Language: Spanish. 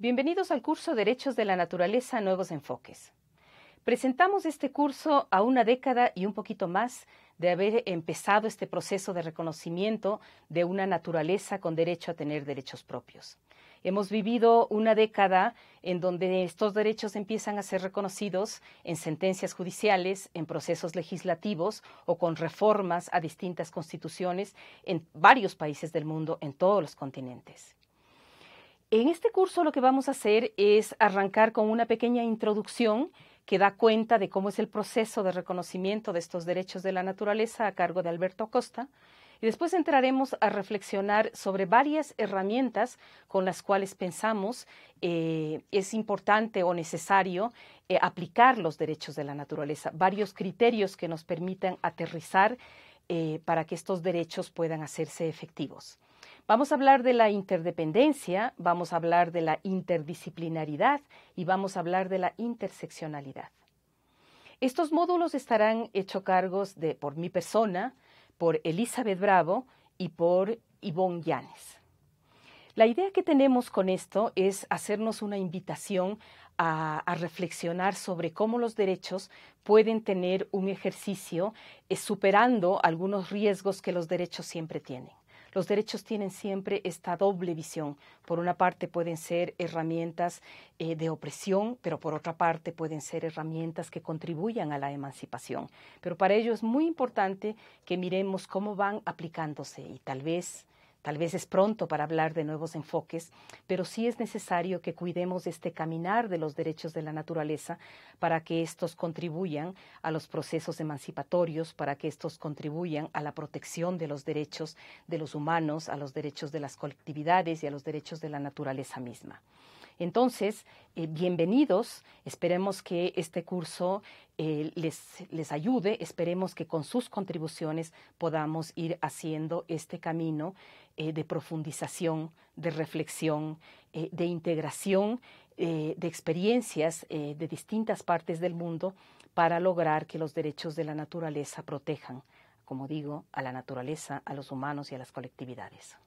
Bienvenidos al curso Derechos de la Naturaleza, Nuevos Enfoques. Presentamos este curso a una década y un poquito más de haber empezado este proceso de reconocimiento de una naturaleza con derecho a tener derechos propios. Hemos vivido una década en donde estos derechos empiezan a ser reconocidos en sentencias judiciales, en procesos legislativos o con reformas a distintas constituciones en varios países del mundo, en todos los continentes. En este curso lo que vamos a hacer es arrancar con una pequeña introducción que da cuenta de cómo es el proceso de reconocimiento de estos derechos de la naturaleza a cargo de Alberto Acosta. Y después entraremos a reflexionar sobre varias herramientas con las cuales pensamos eh, es importante o necesario eh, aplicar los derechos de la naturaleza, varios criterios que nos permitan aterrizar eh, para que estos derechos puedan hacerse efectivos. Vamos a hablar de la interdependencia, vamos a hablar de la interdisciplinaridad y vamos a hablar de la interseccionalidad. Estos módulos estarán hechos cargos de, por mi persona, por Elizabeth Bravo y por Ivonne Llanes. La idea que tenemos con esto es hacernos una invitación a, reflexionar sobre cómo los derechos pueden tener un ejercicio eh, superando algunos riesgos que los derechos siempre tienen. Los derechos tienen siempre esta doble visión. Por una parte pueden ser herramientas eh, de opresión, pero por otra parte pueden ser herramientas que contribuyan a la emancipación. Pero para ello es muy importante que miremos cómo van aplicándose y tal vez Tal vez es pronto para hablar de nuevos enfoques, pero sí es necesario que cuidemos este caminar de los derechos de la naturaleza para que estos contribuyan a los procesos emancipatorios, para que estos contribuyan a la protección de los derechos de los humanos, a los derechos de las colectividades y a los derechos de la naturaleza misma. Entonces, eh, bienvenidos, esperemos que este curso eh, les, ayude, esperemos que con sus contribuciones podamos ir haciendo este camino eh, de profundización, de reflexión, de integración de experiencias de distintas partes del mundo para lograr que los derechos de la naturaleza protejan, como digo, a la naturaleza, a los humanos y a las colectividades.